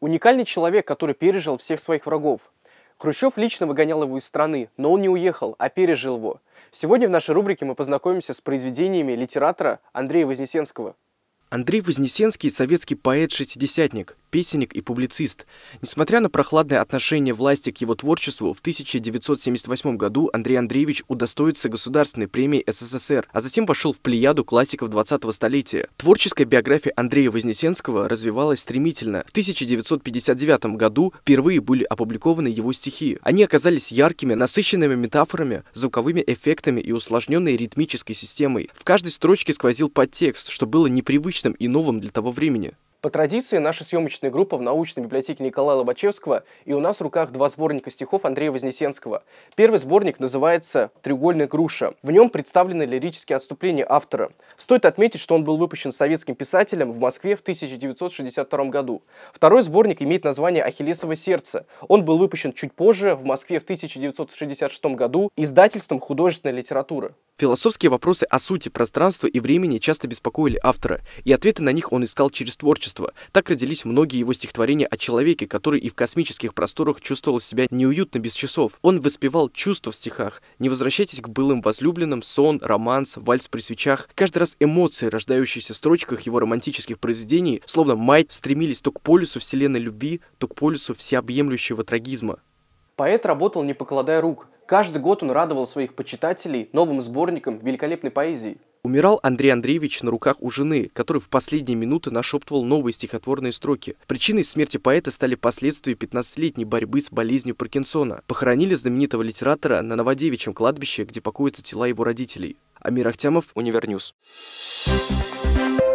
Уникальный человек, который пережил всех своих врагов. Хрущев лично выгонял его из страны, но он не уехал, а пережил его. Сегодня в нашей рубрике мы познакомимся с произведениями литератора Андрея Вознесенского. Андрей Вознесенский – советский поэт-шестидесятник песенник и публицист. Несмотря на прохладное отношение власти к его творчеству, в 1978 году Андрей Андреевич удостоится Государственной премии СССР, а затем вошел в плеяду классиков 20-го столетия. Творческая биография Андрея Вознесенского развивалась стремительно. В 1959 году впервые были опубликованы его стихи. Они оказались яркими, насыщенными метафорами, звуковыми эффектами и усложненной ритмической системой. В каждой строчке сквозил подтекст, что было непривычным и новым для того времени. По традиции, наша съемочная группа в научной библиотеке Николая Лобачевского, и у нас в руках два сборника стихов Андрея Вознесенского. Первый сборник называется «Треугольная груша». В нем представлены лирические отступления автора. Стоит отметить, что он был выпущен советским писателем в Москве в 1962 году. Второй сборник имеет название «Ахиллесово сердце». Он был выпущен чуть позже, в Москве в 1966 году, издательством художественной литературы. Философские вопросы о сути пространства и времени часто беспокоили автора, и ответы на них он искал через творчество. Так родились многие его стихотворения о человеке, который и в космических просторах чувствовал себя неуютно без часов. Он воспевал чувства в стихах. «Не возвращайтесь к былым возлюбленным», «Сон», «Романс», «Вальс при свечах». Каждый раз эмоции, рождающиеся в строчках его романтических произведений, словно мать, стремились то к полюсу вселенной любви, то к полюсу всеобъемлющего трагизма. Поэт работал не покладая рук – Каждый год он радовал своих почитателей новым сборником великолепной поэзии. Умирал Андрей Андреевич на руках у жены, который в последние минуты нашептывал новые стихотворные строки. Причиной смерти поэта стали последствия 15-летней борьбы с болезнью Паркинсона. Похоронили знаменитого литератора на Новодевичьем кладбище, где покоятся тела его родителей. Амир Ахтямов, Универньюз. Thank you